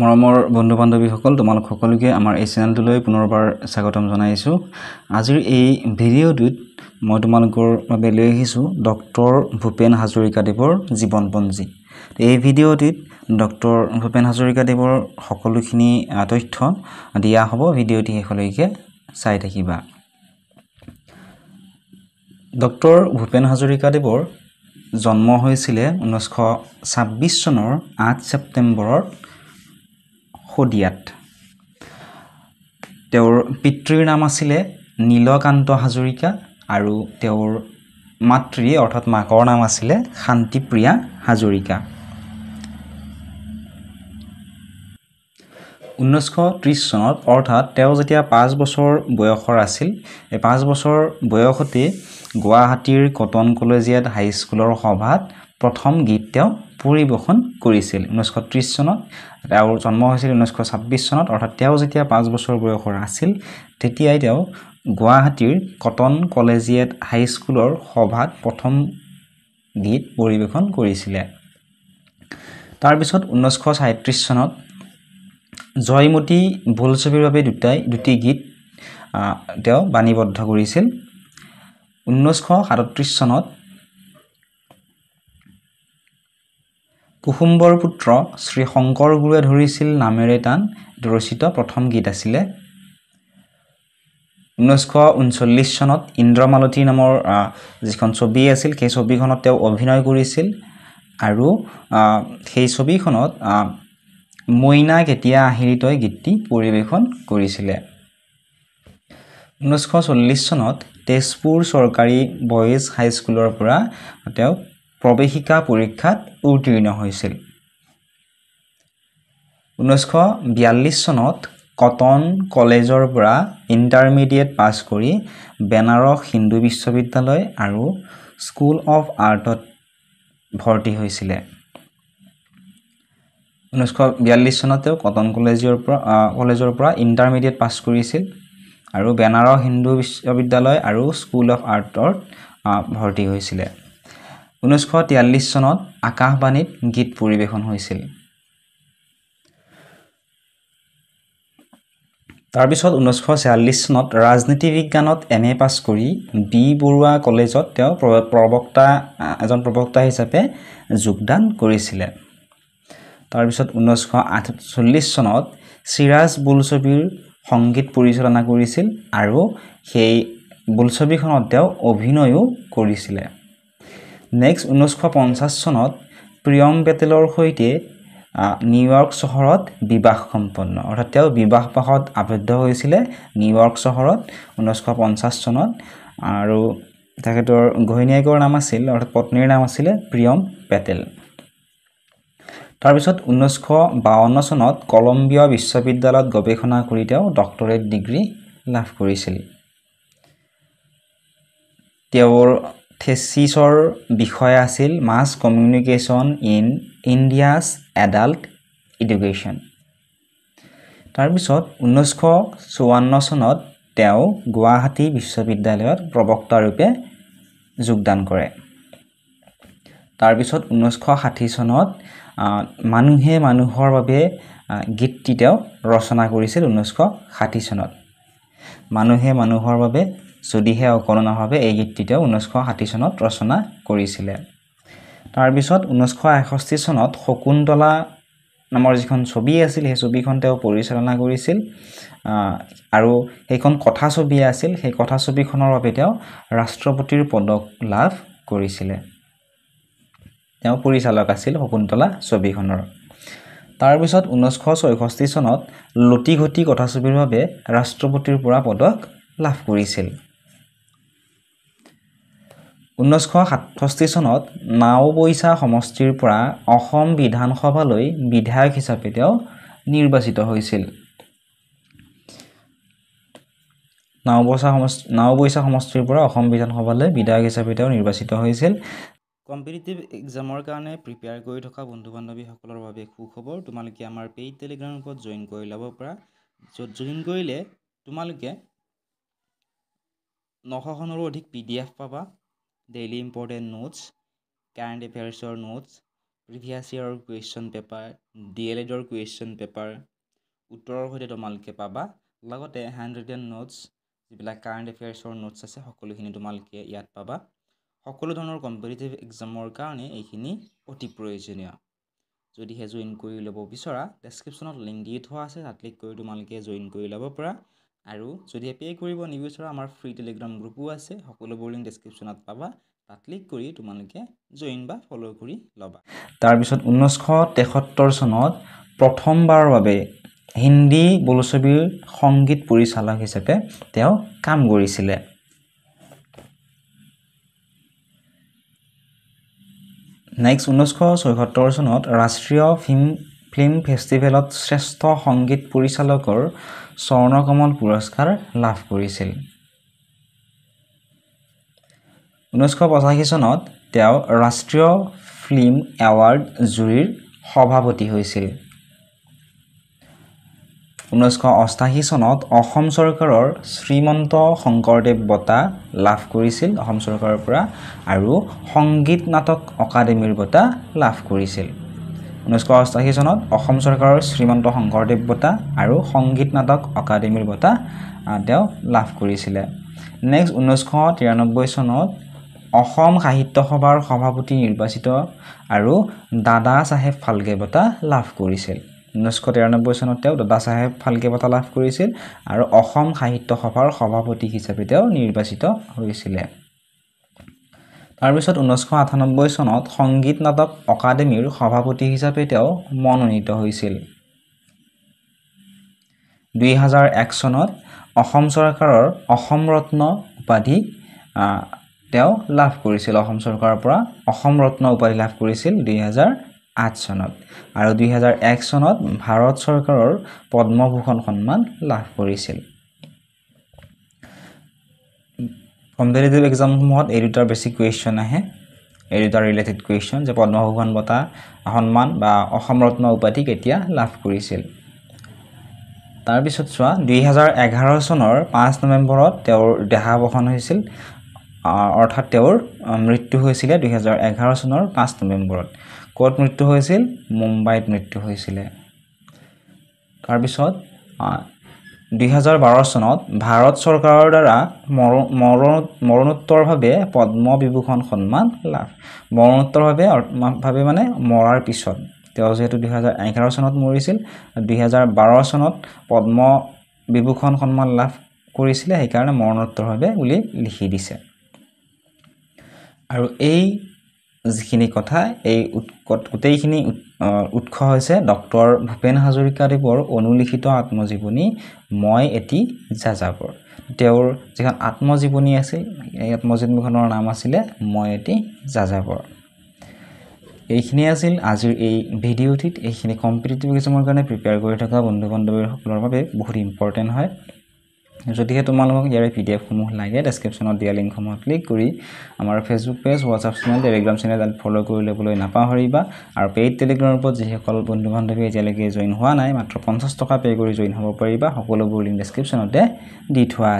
মৰমৰ বন্ধু বান্ধৱীসকল তোমালোক সকলোকে আমাৰ এই চেনেলটোলৈ পুনৰবাৰ স্বাগতম জনাইছোঁ আজিৰ এই ভিডিঅ'টোত মই তোমালোকৰ বাবে লৈ আহিছোঁ ডক্টৰ ভূপেন হাজৰিকাদেৱৰ জীৱনপঞ্জী এই ভিডিঅ'টিত ডক্টৰ ভূপেন হাজৰিকাদেৱৰ সকলোখিনি তথ্য দিয়া হ'ব ভিডিঅ'টি শেষলৈকে চাই থাকিবা ডক্টৰ ভূপেন হাজৰিকাদেৱৰ জন্ম হৈছিলে ঊনৈছশ ছাব্বিছ চনৰ আঠ ছেপ্টেম্বৰত শদিয়াত তেওঁৰ পিতৃৰ নাম আছিলে নীলকান্ত হাজৰিকা আৰু তেওঁৰ মাতৃ অৰ্থাৎ মাকৰ নাম আছিলে শান্তিপ্ৰিয়া হাজৰিকা ঊনৈছশ ত্ৰিছ চনত অৰ্থাৎ তেওঁ যেতিয়া পাঁচ বছৰ বয়সৰ আছিল এই পাঁচ বছৰ বয়সতেই গুৱাহাটীৰ কটন কলেজিয়াত হাইস্কুলৰ সভাত প্ৰথম গীত তেওঁ পৰিৱেশন কৰিছিল ঊনৈছশ ত্ৰিছ চনত তেওঁৰ জন্ম হৈছিল ঊনৈছশ ছাব্বিছ চনত অৰ্থাৎ তেওঁ যেতিয়া পাঁচ বছৰ বয়সৰ আছিল তেতিয়াই তেওঁ গুৱাহাটীৰ কটন কলেজিয়েট হাইস্কুলৰ সভাত প্ৰথম গীত পৰিৱেশন কৰিছিলে তাৰপিছত ঊনৈছশ ছয়ত্ৰিছ চনত জয়মতী ভোলছবিৰ বাবে দুটাই দুটি গীত তেওঁ বাণীবদ্ধ কৰিছিল ঊনৈছশ সাতত্ৰিছ চনত কুসুম্বৰ পুত্ৰ শ্ৰী শংকৰ গুৰুৱে ধৰিছিল নামেৰে টান ৰচিত প্ৰথম গীত আছিলে ঊনৈছশ ঊনচল্লিছ চনত ইন্দ্ৰমালতী নামৰ যিখন ছবি আছিল সেই ছবিখনত তেওঁ অভিনয় কৰিছিল আৰু সেই ছবিখনত মইনা কেতিয়া আহিলি তই গীতটি পৰিৱেশন কৰিছিলে ঊনৈছশ চল্লিছ চনত তেজপুৰ চৰকাৰী বয়েজ হাইস্কুলৰ পৰা তেওঁক প্ৰৱেশিকা পৰীক্ষাত উত্তীৰ্ণ হৈছিল ঊনৈছশ বিয়াল্লিছ চনত কটন কলেজৰ পৰা ইণ্টাৰমিডিয়েট পাছ কৰি বেনাৰস হিন্দু বিশ্ববিদ্যালয় আৰু স্কুল অৱ আৰ্টত ভৰ্তি হৈছিলে ঊনৈছশ বিয়াল্লিছ চনত তেওঁ কটন কলেজৰ পৰা কলেজৰ পৰা ইণ্টাৰমিডিয়েট পাছ কৰিছিল আৰু বেনাৰস হিন্দু বিশ্ববিদ্যালয় আৰু স্কুল অৱ আৰ্টত ভৰ্তি হৈছিলে ঊনৈছশ তিয়াল্লিছ চনত আকাশবাণীত গীত পৰিৱেশন হৈছিল তাৰপিছত ঊনৈছশ ছিয়াল্লিছ চনত ৰাজনীতি বিজ্ঞানত এম এ পাছ কৰি বি বৰুৱা কলেজত তেওঁ প্ৰবক্তা এজন প্ৰবক্তা হিচাপে যোগদান কৰিছিলে তাৰপিছত ঊনৈছশ আঠচল্লিছ চনত চিৰাজ বোলছবিৰ সংগীত পৰিচালনা কৰিছিল আৰু সেই বোলছবিখনত তেওঁ অভিনয়ো কৰিছিলে নেক্সট ঊনৈছশ পঞ্চাছ চনত প্ৰিয়ম পেটেলৰ সৈতে নিউয়ৰ্ক চহৰত বিবাহ সম্পন্ন অৰ্থাৎ তেওঁ বিবাহ পাশত আবদ্ধ হৈছিলে নিউয়ৰ্ক চহৰত ঊনৈছশ পঞ্চাছ চনত আৰু তেখেতৰ ঘৈণীয়েকৰ নাম আছিল অৰ্থাৎ পত্নীৰ নাম আছিলে প্ৰিয়ম পেটেল তাৰপিছত ঊনৈছশ বাৱন্ন চনত কলম্বিয়া বিশ্ববিদ্যালয়ত গৱেষণা কৰি তেওঁ ডক্তৰেট ডিগ্ৰী লাভ কৰিছিল তেওঁৰ থেচিছৰ বিষয় আছিল mass communication in India's adult education তাৰপিছত ঊনৈছশ চৌৱন্ন চনত তেওঁ গুৱাহাটী বিশ্ববিদ্যালয়ত প্ৰৱক্তাৰূপে যোগদান কৰে তাৰপিছত ঊনৈছশ ষাঠি চনত মানুহে মানুহৰ বাবে গীতটি তেওঁ ৰচনা কৰিছিল ঊনৈছশ ষাঠি চনত মানুহে মানুহৰ বাবে যদিহে অকলনভাৱে এই গীতটি তেওঁ ঊনৈছশ ষাঠি চনত ৰচনা কৰিছিলে তাৰপিছত ঊনৈছশ এষষ্ঠি চনত শকুন্তলা নামৰ যিখন ছবি আছিল সেই ছবিখন তেওঁ পৰিচালনা কৰিছিল আৰু সেইখন কথা ছবি আছিল সেই কথা ছবিখনৰ বাবে তেওঁ ৰাষ্ট্ৰপতিৰ পদক লাভ কৰিছিলে তেওঁ পৰিচালক আছিল শকুন্তলা ছবিখনৰ তাৰপিছত ঊনৈছশ ছয়ষষ্ঠি চনত লটিঘটি কথা ছবিৰ বাবে ৰাষ্ট্ৰপতিৰ পৰা পদক লাভ কৰিছিল ঊনৈছশ সাতষষ্ঠি চনত নাওবৈচা সমষ্টিৰ পৰা অসম বিধানসভালৈ বিধায়ক হিচাপে তেওঁ নিৰ্বাচিত হৈছিল নাওবৈচা সমষ্টি নাওবৈচা সমষ্টিৰ পৰা অসম বিধানসভালৈ বিধায়ক হিচাপে তেওঁ নিৰ্বাচিত হৈছিল কম্পিটিটিভ এক্সামৰ কাৰণে প্ৰিপেয়াৰ কৰি থকা বন্ধু বান্ধৱীসকলৰ বাবে সুখবৰ তোমালোকে আমাৰ পেইড টেলিগ্ৰাম গ্ৰুপত জইন কৰি ল'ব পৰা য'ত জইন কৰিলে তোমালোকে নশখনৰো অধিক পি ডি এফ পাবা ডেইলি ইম্পৰ্টেণ্ট নোটছ কাৰেণ্ট এফেয়াৰ্ছৰ নোটছ প্ৰিভিয়াছ ইয়াৰৰ question paper D El Ed question paper উত্তৰৰ সৈতে তোমালোকে পাবা লগতে হেণ্ড ৰিটেন নোটছ যিবিলাক কাৰেণ্ট এফেয়াৰ্ছৰ নোটছ আছে সকলোখিনি তোমালোকে ইয়াত পাবা সকলো ধৰণৰ কম্পিটিটিভ এক্সামৰ কাৰণে এইখিনি অতি প্ৰয়োজনীয় যদিহে জইন কৰি ল'ব বিচৰা ডেছক্ৰিপশ্যনত লিংক দি থোৱা আছে তাত ক্লিক কৰি তোমালোকে জইন কৰি ল'ব পাৰা আৰু যদি পে' কৰিব নিবিচাৰোঁ আমাৰ ফ্ৰী টেলিগ্ৰাম গ্ৰুপো আছে সকলোবোৰ লিংক ডিছক্ৰিপশ্যনত পাবা তাত ক্লিক কৰি তোমালোকে জইন বা ফ'ল' কৰি ল'বা তাৰপিছত ঊনৈছশ তেসত্তৰ চনত প্ৰথমবাৰৰ বাবে হিন্দী বোলছবিৰ সংগীত পৰিচালক হিচাপে তেওঁ কাম কৰিছিলে নেক্সট ঊনৈছশ ছয়সত্তৰ চনত ৰাষ্ট্ৰীয় ফিল্ম ফিল্ম ফেষ্টিভেলত শ্ৰেষ্ঠ সংগীত পৰিচালকৰ স্বৰ্ণকমল পুৰস্কাৰ লাভ কৰিছিল ঊনৈছশ পঁচাশী চনত তেওঁ ৰাষ্ট্ৰীয় ফিল্ম এৱাৰ্ড জুৰিৰ সভাপতি হৈছিল ঊনৈছশ অষ্টাশী চনত অসম চৰকাৰৰ শ্ৰীমন্ত শংকৰদেৱ বঁটা লাভ কৰিছিল অসম চৰকাৰৰ পৰা আৰু সংগীত নাটক অকাডেমীৰ বঁটা লাভ কৰিছিল ঊনৈছশ অষ্টাশী চনত অসম চৰকাৰৰ শ্ৰীমন্ত শংকৰদেৱ বঁটা আৰু সংগীত নাটক অকাডেমীৰ বঁটা তেওঁ লাভ কৰিছিলে নেক্সট ঊনৈছশ তিৰানব্বৈ চনত অসম সাহিত্য সভাৰ সভাপতি নিৰ্বাচিত আৰু দাদা চাহেব ফাল্কে বঁটা লাভ কৰিছিল ঊনৈছশ তিৰানব্বৈ চনত তেওঁ দাদা চাহেব ফাল্কে বঁটা লাভ কৰিছিল আৰু অসম সাহিত্য সভাৰ সভাপতি হিচাপে তেওঁ নিৰ্বাচিত হৈছিলে তাৰপিছত ঊনৈছশ আঠানব্বৈ চনত সংগীত নাটক অকাডেমীৰ সভাপতি হিচাপে তেওঁ মনোনীত হৈছিল দুই হাজাৰ এক চনত অসম চৰকাৰৰ অসম ৰত্ন উপাধি তেওঁ লাভ কৰিছিল অসম চৰকাৰৰ পৰা অসম ৰত্ন উপাধি লাভ কৰিছিল দুহেজাৰ আঠ চনত আৰু দুহেজাৰ এক চনত ভাৰত চৰকাৰৰ পদ্মভূষণ সন্মান লাভ কৰিছিল কম্পিটেটিভ এক্সামসমূহত এই দুটাৰ বেছি কুৱেশ্যন আহে এই দুটা ৰিলেটেড কুৱেশ্যন যে পদ্মভূষণ বঁটা সন্মান বা অসম ৰত্ন উপাধি কেতিয়া লাভ কৰিছিল তাৰপিছত চোৱা দুহেজাৰ এঘাৰ চনৰ পাঁচ নৱেম্বৰত তেওঁৰ দেহাৱসান হৈছিল অৰ্থাৎ তেওঁৰ মৃত্যু হৈছিলে দুহেজাৰ এঘাৰ চনৰ পাঁচ নৱেম্বৰত ক'ত মৃত্যু হৈছিল মুম্বাইত মৃত্যু হৈছিলে তাৰপিছত দুহেজাৰ বাৰ চনত ভাৰত চৰকাৰৰ দ্বাৰা মৰণ মৰণোত্তৰভাৱে পদ্ম বিভূষণ সন্মান লাভ মৰণোত্তৰভাৱেভাৱে মানে মৰাৰ পিছত তেওঁ যিহেতু দুহেজাৰ এঘাৰ চনত মৰিছিল দুহেজাৰ বাৰ চনত পদ্ম বিভূষণ সন্মান লাভ কৰিছিলে সেইকাৰণে মৰণোত্তৰভাৱে বুলি লিখি দিছে আৰু এই যিখিনি কথা এই গোটেইখিনি উৎস হৈছে ডক্টৰ ভূপেন হাজৰিকাদেৱৰ অনুলিখিত আত্মজীৱনী মই এটি যাযাবৰ তেওঁৰ যিখন আত্মজীৱনী আছিল এই আত্মজীৱনীখনৰ নাম আছিলে মই এটি যাযাবৰ এইখিনিয়ে আছিল আজিৰ এই ভিডিঅ'টিত এইখিনি কম্পিটিটিভ এক্সামৰ কাৰণে প্ৰিপেয়াৰ কৰি থকা বন্ধু বান্ধৱীসকলৰ বাবে বহুত ইম্পৰ্টেণ্ট হয় যদিহে তোমালোকক ইয়াৰে পি ডি এফসমূহ লাগে ডেছক্ৰিপশ্যনত দিয়া লিংকসমূহ ক্লিক কৰি আমাৰ Facebook page WhatsApp channel Telegram channel তাত ফ'ল' কৰি ল'বলৈ নাপাহৰিবা আৰু পেইড টেলিগ্ৰাম গ্ৰুপত যিসকল বন্ধু বান্ধৱী এতিয়ালৈকে জইন হোৱা নাই মাত্ৰ পঞ্চাছ টকা পে' কৰি জইন হ'ব পাৰিবা সকলোবোৰ লিংক ডেছক্ৰিপশ্যনতে দি থোৱা আছে